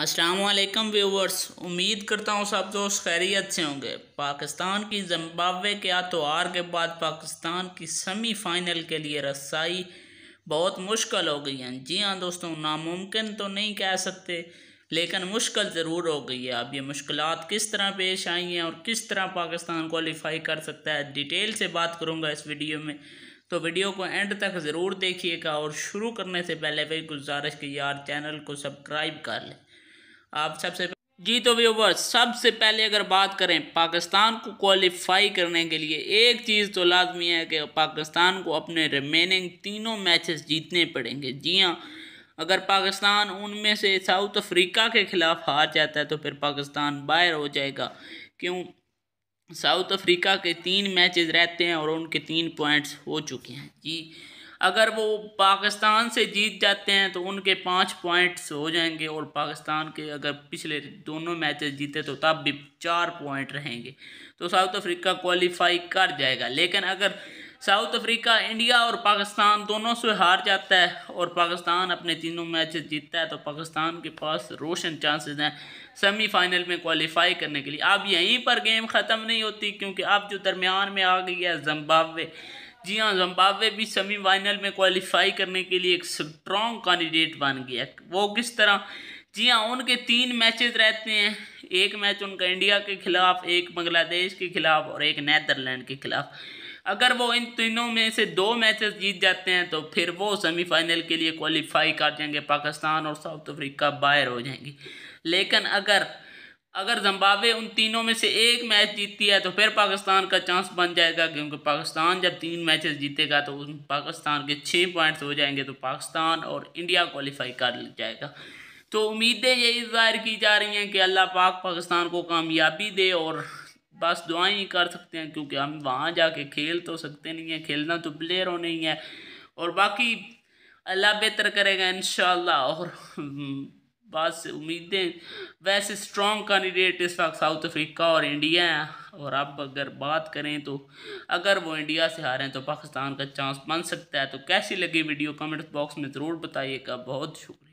असलकम व्यूवर्स उम्मीद करता हूँ सब दोस्त खैरियत से होंगे पाकिस्तान की जम्बावे के हाथों हार के बाद पाकिस्तान की सेमीफाइनल के लिए रसाई बहुत मुश्किल हो गई है जी हाँ दोस्तों नामुमकिन तो नहीं कह सकते लेकिन मुश्किल ज़रूर हो गई है अब ये मुश्किल किस तरह पेश आई हैं और किस तरह पाकिस्तान क्वालिफाई कर सकता है डिटेल से बात करूँगा इस वीडियो में तो वीडियो को एंड तक ज़रूर देखिएगा और शुरू करने से पहले वही गुजारिश की यार चैनल को सब्सक्राइब कर लें आप सबसे जी तो व्यूवर सबसे पहले अगर बात करें पाकिस्तान को क्वालिफाई करने के लिए एक चीज़ तो लाजमी है कि पाकिस्तान को अपने रिमेनिंग तीनों मैचेस जीतने पड़ेंगे जी हाँ अगर पाकिस्तान उनमें से साउथ अफ्रीका के ख़िलाफ़ हार जाता है तो फिर पाकिस्तान बाहर हो जाएगा क्यों साउथ अफ्रीका के तीन मैचेस रहते हैं और उनके तीन पॉइंट्स हो चुके हैं जी अगर वो पाकिस्तान से जीत जाते हैं तो उनके पाँच पॉइंट्स हो जाएंगे और पाकिस्तान के अगर पिछले दोनों मैचेस जीते तो तब भी चार पॉइंट रहेंगे तो साउथ अफ्रीका क्वालिफाई कर जाएगा लेकिन अगर साउथ अफ्रीका इंडिया और पाकिस्तान दोनों से हार जाता है और पाकिस्तान अपने तीनों मैच जीतता है तो पाकिस्तान के पास रोशन चांसेस हैं सेमीफाइनल में क्वालिफाई करने के लिए अब यहीं पर गेम ख़त्म नहीं होती क्योंकि अब जो दरमियान में आ गई है जम्बावे जी हाँ जम्बावे भी सेमीफाइनल में क्वालिफाई करने के लिए एक स्ट्रॉन्ग कैंडिडेट बन गया वो किस तरह जी हाँ उनके तीन मैचेस रहते हैं एक मैच उनका इंडिया के खिलाफ एक बांग्लादेश के खिलाफ और एक नैदरलैंड के खिलाफ अगर वो इन तीनों में से दो मैचेस जीत जाते हैं तो फिर वो सेमीफाइनल के लिए क्वालिफाई कर जाएंगे पाकिस्तान और साउथ अफ्रीका बाहर हो जाएंगे लेकिन अगर अगर जम्बावे उन तीनों में से एक मैच जीतती है तो फिर पाकिस्तान का चांस बन जाएगा क्योंकि पाकिस्तान जब तीन मैचेस जीतेगा तो उन पाकिस्तान के छः पॉइंट्स हो जाएंगे तो पाकिस्तान और इंडिया क्वालिफाई कर जाएगा तो उम्मीदें यही जाहिर की जा रही हैं कि अल्लाह पाक पाकिस्तान को कामयाबी दे और बस दुआई ही कर सकते हैं क्योंकि हम वहाँ जाके खेल तो सकते नहीं हैं खेलना तो प्लेयर हो ही है और बाकी अल्लाह बेहतर करेगा इन और हम्म, बात से उम्मीदें वैसे स्ट्रॉन्ग कैंडिडेट इस वक्त साउथ अफ्रीका और इंडिया हैं और अब अगर बात करें तो अगर वो इंडिया से हारें तो पाकिस्तान का चांस बन सकता है तो कैसी लगी वीडियो कमेंट बॉक्स में ज़रूर बताइएगा बहुत शुक्रिया